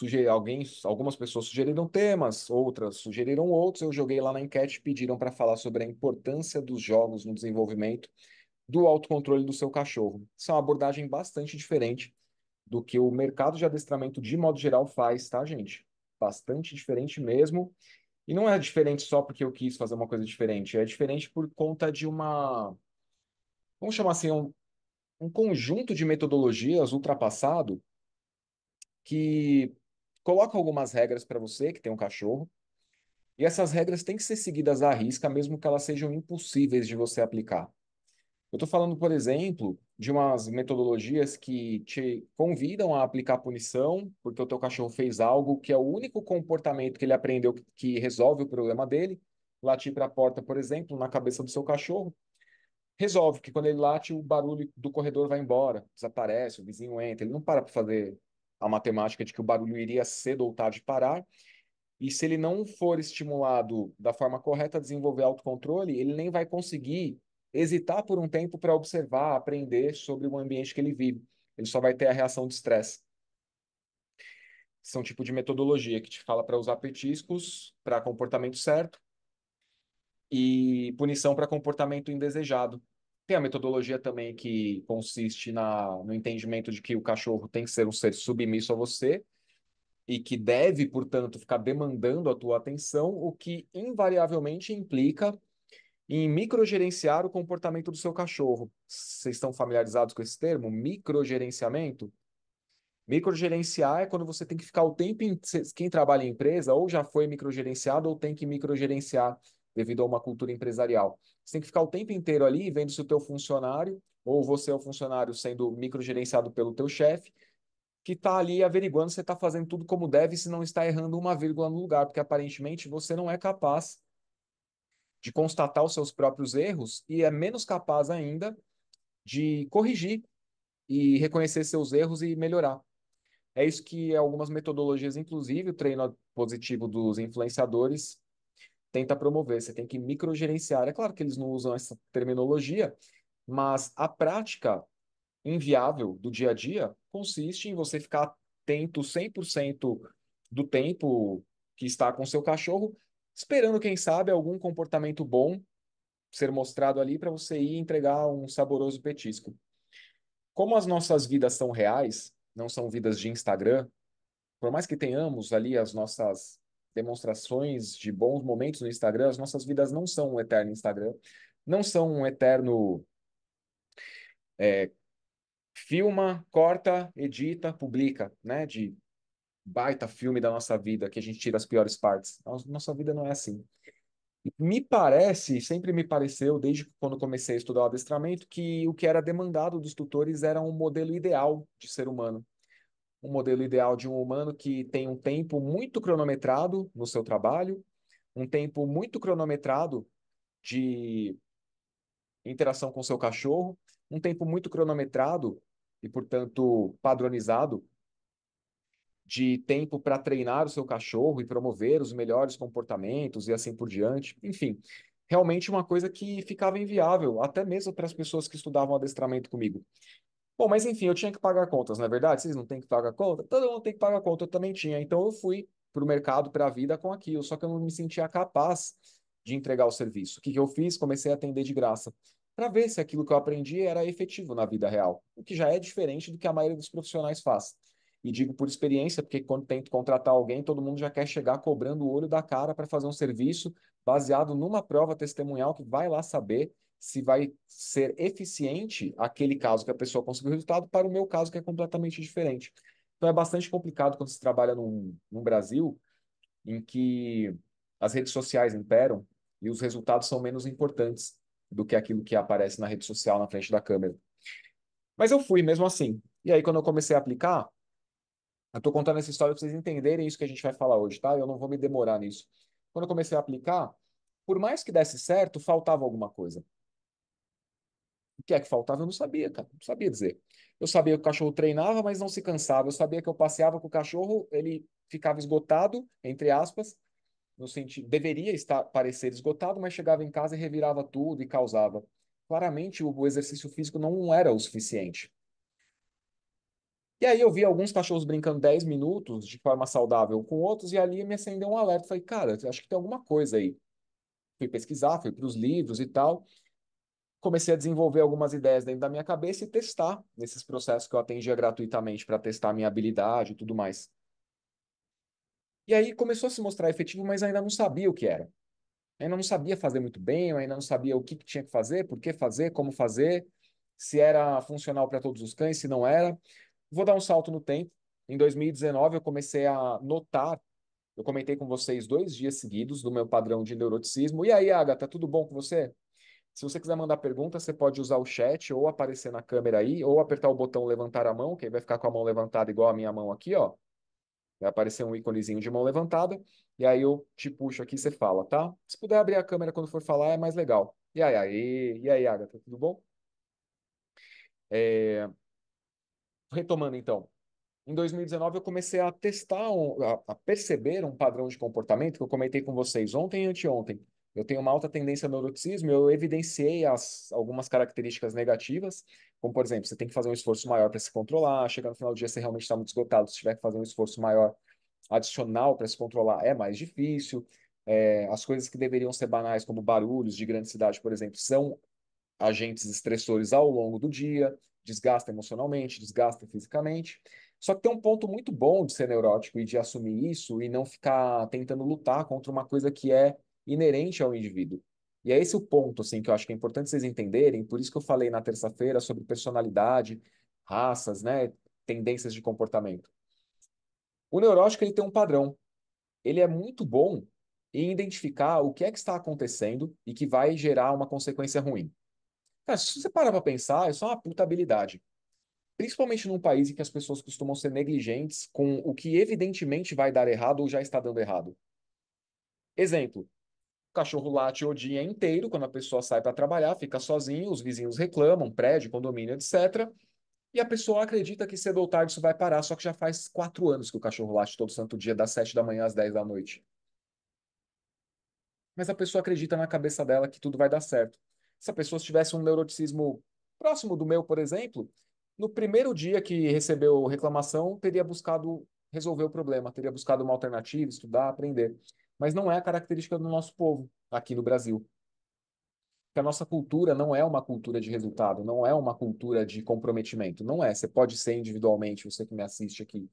Suger, alguém, algumas pessoas sugeriram temas, outras sugeriram outros. Eu joguei lá na enquete, pediram para falar sobre a importância dos jogos no desenvolvimento do autocontrole do seu cachorro. Isso é uma abordagem bastante diferente do que o mercado de adestramento de modo geral faz, tá, gente? Bastante diferente mesmo. E não é diferente só porque eu quis fazer uma coisa diferente, é diferente por conta de uma. Vamos chamar assim, um, um conjunto de metodologias ultrapassado que coloca algumas regras para você que tem um cachorro, e essas regras têm que ser seguidas à risca, mesmo que elas sejam impossíveis de você aplicar. Eu estou falando, por exemplo, de umas metodologias que te convidam a aplicar punição, porque o teu cachorro fez algo que é o único comportamento que ele aprendeu que resolve o problema dele. Latir para a porta, por exemplo, na cabeça do seu cachorro, resolve que quando ele late, o barulho do corredor vai embora, desaparece, o vizinho entra, ele não para para fazer a matemática de que o barulho iria cedo ou tarde parar. E se ele não for estimulado da forma correta a desenvolver autocontrole, ele nem vai conseguir hesitar por um tempo para observar, aprender sobre o ambiente que ele vive. Ele só vai ter a reação de estresse. São é um tipo de metodologia que te fala para usar petiscos para comportamento certo e punição para comportamento indesejado. Tem a metodologia também que consiste na, no entendimento de que o cachorro tem que ser um ser submisso a você e que deve, portanto, ficar demandando a tua atenção, o que invariavelmente implica em microgerenciar o comportamento do seu cachorro. Vocês estão familiarizados com esse termo? Microgerenciamento? Microgerenciar é quando você tem que ficar o tempo. Em... Quem trabalha em empresa ou já foi microgerenciado ou tem que microgerenciar devido a uma cultura empresarial. Você tem que ficar o tempo inteiro ali vendo se o teu funcionário, ou você é o funcionário sendo microgerenciado pelo teu chefe, que está ali averiguando se está fazendo tudo como deve, se não está errando uma vírgula no lugar, porque aparentemente você não é capaz de constatar os seus próprios erros e é menos capaz ainda de corrigir e reconhecer seus erros e melhorar. É isso que algumas metodologias, inclusive o treino positivo dos influenciadores, tenta promover, você tem que microgerenciar. É claro que eles não usam essa terminologia, mas a prática inviável do dia a dia consiste em você ficar atento 100% do tempo que está com seu cachorro, esperando, quem sabe, algum comportamento bom ser mostrado ali para você ir entregar um saboroso petisco. Como as nossas vidas são reais, não são vidas de Instagram, por mais que tenhamos ali as nossas demonstrações de bons momentos no Instagram, as nossas vidas não são um eterno Instagram, não são um eterno. É, filma, corta, edita, publica, né? De baita filme da nossa vida, que a gente tira as piores partes. Nossa vida não é assim. Me parece, sempre me pareceu, desde quando comecei a estudar o adestramento, que o que era demandado dos tutores era um modelo ideal de ser humano um modelo ideal de um humano que tem um tempo muito cronometrado no seu trabalho, um tempo muito cronometrado de interação com seu cachorro, um tempo muito cronometrado e, portanto, padronizado de tempo para treinar o seu cachorro e promover os melhores comportamentos e assim por diante. Enfim, realmente uma coisa que ficava inviável, até mesmo para as pessoas que estudavam adestramento comigo. Bom, mas enfim, eu tinha que pagar contas, não é verdade? Vocês não têm que pagar conta? Todo mundo tem que pagar conta, eu também tinha. Então eu fui para o mercado, para a vida com aquilo, só que eu não me sentia capaz de entregar o serviço. O que, que eu fiz? Comecei a atender de graça, para ver se aquilo que eu aprendi era efetivo na vida real, o que já é diferente do que a maioria dos profissionais faz. E digo por experiência, porque quando tento contratar alguém, todo mundo já quer chegar cobrando o olho da cara para fazer um serviço baseado numa prova testemunhal que vai lá saber se vai ser eficiente aquele caso que a pessoa conseguiu o resultado para o meu caso que é completamente diferente. Então é bastante complicado quando se trabalha num, num Brasil em que as redes sociais imperam e os resultados são menos importantes do que aquilo que aparece na rede social na frente da câmera. Mas eu fui mesmo assim. E aí quando eu comecei a aplicar, eu estou contando essa história para vocês entenderem isso que a gente vai falar hoje, tá? Eu não vou me demorar nisso. Quando eu comecei a aplicar, por mais que desse certo, faltava alguma coisa. O que é que faltava, eu não sabia, cara. Não sabia dizer. Eu sabia que o cachorro treinava, mas não se cansava. Eu sabia que eu passeava com o cachorro, ele ficava esgotado, entre aspas, no sentido. Deveria estar parecer esgotado, mas chegava em casa e revirava tudo e causava. Claramente, o exercício físico não era o suficiente. E aí eu vi alguns cachorros brincando 10 minutos de forma saudável com outros, e ali me acendeu um alerta. Falei, cara, acho que tem alguma coisa aí. Fui pesquisar, fui para os livros e tal comecei a desenvolver algumas ideias dentro da minha cabeça e testar nesses processos que eu atendia gratuitamente para testar a minha habilidade e tudo mais. E aí começou a se mostrar efetivo, mas ainda não sabia o que era. Eu ainda não sabia fazer muito bem, eu ainda não sabia o que, que tinha que fazer, por que fazer, como fazer, se era funcional para todos os cães, se não era. Vou dar um salto no tempo. Em 2019, eu comecei a notar eu comentei com vocês dois dias seguidos do meu padrão de neuroticismo. E aí, Agatha, tudo bom com você? Se você quiser mandar pergunta, você pode usar o chat ou aparecer na câmera aí, ou apertar o botão levantar a mão, que aí vai ficar com a mão levantada igual a minha mão aqui, ó. Vai aparecer um íconezinho de mão levantada, e aí eu te puxo aqui e você fala, tá? Se puder abrir a câmera quando for falar, é mais legal. E aí, aí e aí, Agatha, tudo bom? É... Retomando então, em 2019 eu comecei a testar, a perceber um padrão de comportamento que eu comentei com vocês ontem e anteontem, eu tenho uma alta tendência ao neuroticismo, eu evidenciei as, algumas características negativas, como, por exemplo, você tem que fazer um esforço maior para se controlar, chegar no final do dia você realmente está muito esgotado, se tiver que fazer um esforço maior adicional para se controlar, é mais difícil. É, as coisas que deveriam ser banais, como barulhos de grande cidade, por exemplo, são agentes estressores ao longo do dia, desgasta emocionalmente, desgasta fisicamente. Só que tem um ponto muito bom de ser neurótico e de assumir isso e não ficar tentando lutar contra uma coisa que é inerente ao indivíduo. E é esse o ponto, assim, que eu acho que é importante vocês entenderem, por isso que eu falei na terça-feira sobre personalidade, raças, né, tendências de comportamento. O neurótico, ele tem um padrão. Ele é muito bom em identificar o que é que está acontecendo e que vai gerar uma consequência ruim. Cara, se você parar para pensar, é só uma puta habilidade. Principalmente num país em que as pessoas costumam ser negligentes com o que evidentemente vai dar errado ou já está dando errado. Exemplo, cachorro late o dia inteiro, quando a pessoa sai para trabalhar, fica sozinho, os vizinhos reclamam, prédio, condomínio, etc. E a pessoa acredita que cedo ou tarde isso vai parar, só que já faz quatro anos que o cachorro late todo santo dia, das sete da manhã às dez da noite. Mas a pessoa acredita na cabeça dela que tudo vai dar certo. Se a pessoa tivesse um neuroticismo próximo do meu, por exemplo, no primeiro dia que recebeu reclamação, teria buscado resolver o problema, teria buscado uma alternativa, estudar, aprender mas não é a característica do nosso povo aqui no Brasil. Porque a nossa cultura não é uma cultura de resultado, não é uma cultura de comprometimento. Não é. Você pode ser individualmente, você que me assiste aqui.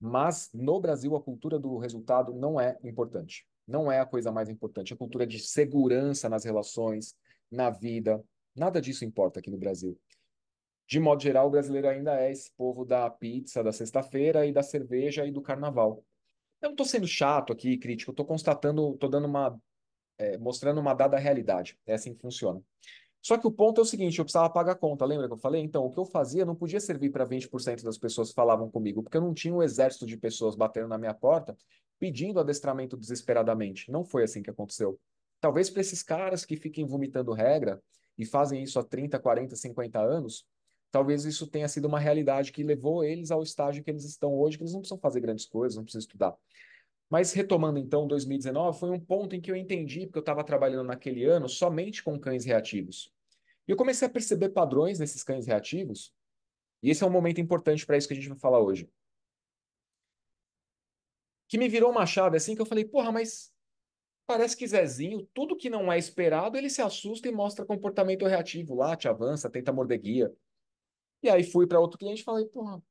Mas no Brasil, a cultura do resultado não é importante. Não é a coisa mais importante. A cultura de segurança nas relações, na vida, nada disso importa aqui no Brasil. De modo geral, o brasileiro ainda é esse povo da pizza da sexta-feira e da cerveja e do carnaval. Eu não estou sendo chato aqui, crítico, estou constatando, estou dando uma. É, mostrando uma dada realidade. É assim que funciona. Só que o ponto é o seguinte: eu precisava pagar a conta, lembra que eu falei? Então, o que eu fazia não podia servir para 20% das pessoas que falavam comigo, porque eu não tinha um exército de pessoas batendo na minha porta pedindo adestramento desesperadamente. Não foi assim que aconteceu. Talvez para esses caras que fiquem vomitando regra e fazem isso há 30, 40, 50 anos, talvez isso tenha sido uma realidade que levou eles ao estágio que eles estão hoje, que eles não precisam fazer grandes coisas, não precisam estudar. Mas retomando então 2019, foi um ponto em que eu entendi, porque eu estava trabalhando naquele ano somente com cães reativos. E eu comecei a perceber padrões nesses cães reativos, e esse é um momento importante para isso que a gente vai falar hoje. Que me virou uma chave assim que eu falei, porra, mas parece que Zezinho, tudo que não é esperado, ele se assusta e mostra comportamento reativo, late, avança, tenta morder guia. E aí fui para outro cliente e falei, porra,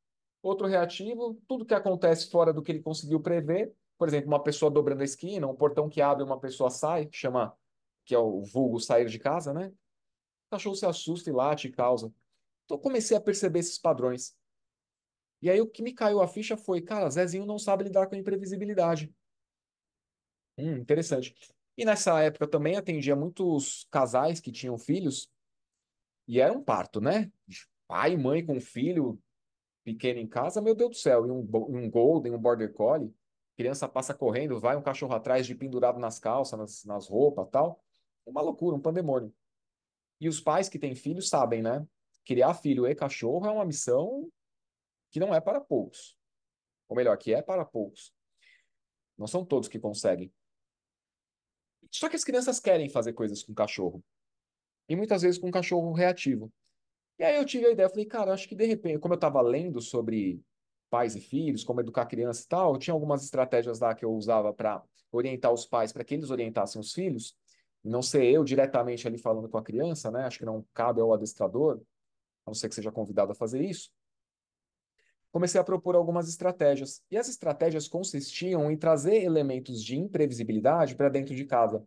outro reativo, tudo que acontece fora do que ele conseguiu prever, por exemplo, uma pessoa dobrando a esquina, um portão que abre, uma pessoa sai, chama, que é o vulgo sair de casa, né? O cachorro se assusta e late e causa. Então comecei a perceber esses padrões. E aí o que me caiu a ficha foi, cara, Zezinho não sabe lidar com a imprevisibilidade. Hum, interessante. E nessa época também atendia muitos casais que tinham filhos. E era um parto, né? pai e mãe com um filho pequeno em casa, meu Deus do céu, e um, um Golden, um Border Collie, criança passa correndo, vai um cachorro atrás de pendurado nas calças, nas, nas roupas tal. Uma loucura, um pandemônio. E os pais que têm filhos sabem, né? Criar filho e cachorro é uma missão que não é para poucos. Ou melhor, que é para poucos. Não são todos que conseguem. Só que as crianças querem fazer coisas com cachorro. E muitas vezes com cachorro reativo. E aí eu tive a ideia, falei, cara, acho que de repente, como eu estava lendo sobre pais e filhos, como educar criança e tal, tinha algumas estratégias lá que eu usava para orientar os pais, para que eles orientassem os filhos, não ser eu diretamente ali falando com a criança, né? Acho que não cabe ao adestrador, a não ser que seja convidado a fazer isso. Comecei a propor algumas estratégias. E as estratégias consistiam em trazer elementos de imprevisibilidade para dentro de casa.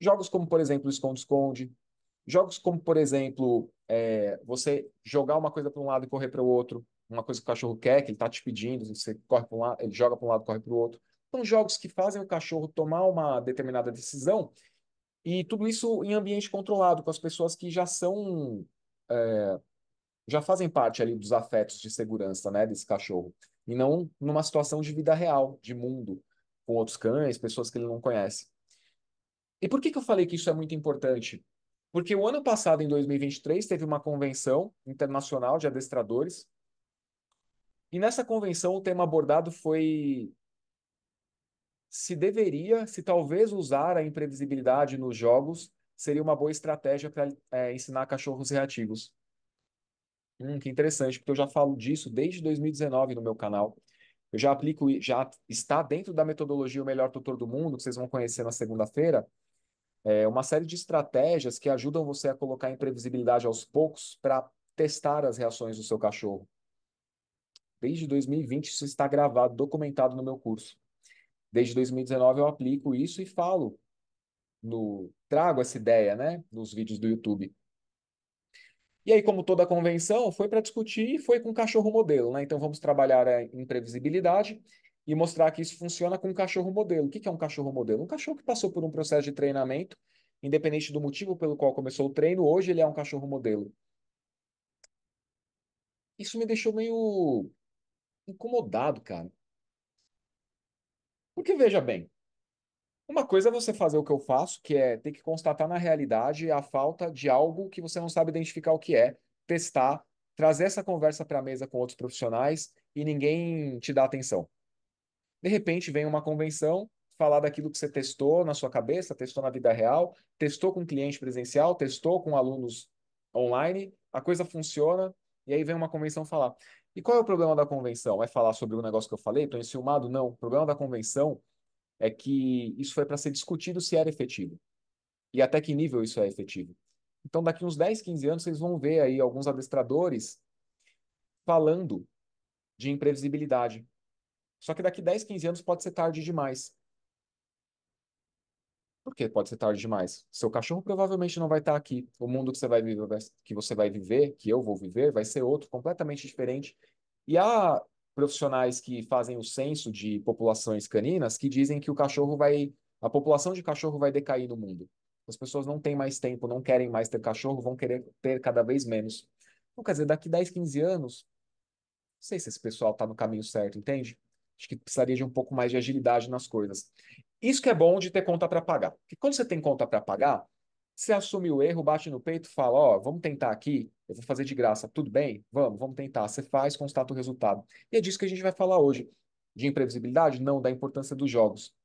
Jogos como, por exemplo, esconde-esconde, Jogos como, por exemplo, é, você jogar uma coisa para um lado e correr para o outro, uma coisa que o cachorro quer, que ele está te pedindo, você corre para um lado, ele joga para um lado, corre para o outro. São jogos que fazem o cachorro tomar uma determinada decisão e tudo isso em ambiente controlado, com as pessoas que já são é, já fazem parte ali dos afetos de segurança, né, desse cachorro, e não numa situação de vida real, de mundo, com outros cães, pessoas que ele não conhece. E por que que eu falei que isso é muito importante? Porque o ano passado, em 2023, teve uma convenção internacional de adestradores. E nessa convenção, o tema abordado foi se deveria, se talvez usar a imprevisibilidade nos jogos seria uma boa estratégia para é, ensinar cachorros reativos. Hum, que interessante, porque eu já falo disso desde 2019 no meu canal. Eu já aplico, já está dentro da metodologia O Melhor Tutor do Mundo, que vocês vão conhecer na segunda-feira, é, uma série de estratégias que ajudam você a colocar imprevisibilidade aos poucos para testar as reações do seu cachorro. Desde 2020 isso está gravado, documentado no meu curso. Desde 2019 eu aplico isso e falo no trago essa ideia, né, nos vídeos do YouTube. E aí, como toda convenção, foi para discutir e foi com cachorro modelo, né? Então vamos trabalhar a é, imprevisibilidade e mostrar que isso funciona com um cachorro modelo. O que é um cachorro modelo? Um cachorro que passou por um processo de treinamento, independente do motivo pelo qual começou o treino, hoje ele é um cachorro modelo. Isso me deixou meio incomodado, cara. Porque veja bem, uma coisa é você fazer o que eu faço, que é ter que constatar na realidade a falta de algo que você não sabe identificar o que é, testar, trazer essa conversa para a mesa com outros profissionais e ninguém te dá atenção. De repente vem uma convenção falar daquilo que você testou na sua cabeça, testou na vida real, testou com cliente presencial, testou com alunos online, a coisa funciona, e aí vem uma convenção falar. E qual é o problema da convenção? É falar sobre o negócio que eu falei? Estou enciumado? Não. O problema da convenção é que isso foi para ser discutido se era efetivo. E até que nível isso é efetivo. Então, daqui uns 10, 15 anos, vocês vão ver aí alguns adestradores falando de imprevisibilidade, só que daqui 10, 15 anos pode ser tarde demais. Por que pode ser tarde demais? Seu cachorro provavelmente não vai estar aqui. O mundo que você vai viver, que você vai viver, que eu vou viver, vai ser outro, completamente diferente. E há profissionais que fazem o censo de populações caninas que dizem que o cachorro vai, a população de cachorro vai decair no mundo. As pessoas não têm mais tempo, não querem mais ter cachorro, vão querer ter cada vez menos. Então, quer dizer, daqui 10, 15 anos, não sei se esse pessoal está no caminho certo, entende? Acho que precisaria de um pouco mais de agilidade nas coisas. Isso que é bom de ter conta para pagar. Porque quando você tem conta para pagar, você assume o erro, bate no peito, fala: Ó, oh, vamos tentar aqui, eu vou fazer de graça, tudo bem? Vamos, vamos tentar. Você faz, constata o resultado. E é disso que a gente vai falar hoje. De imprevisibilidade? Não, da importância dos jogos.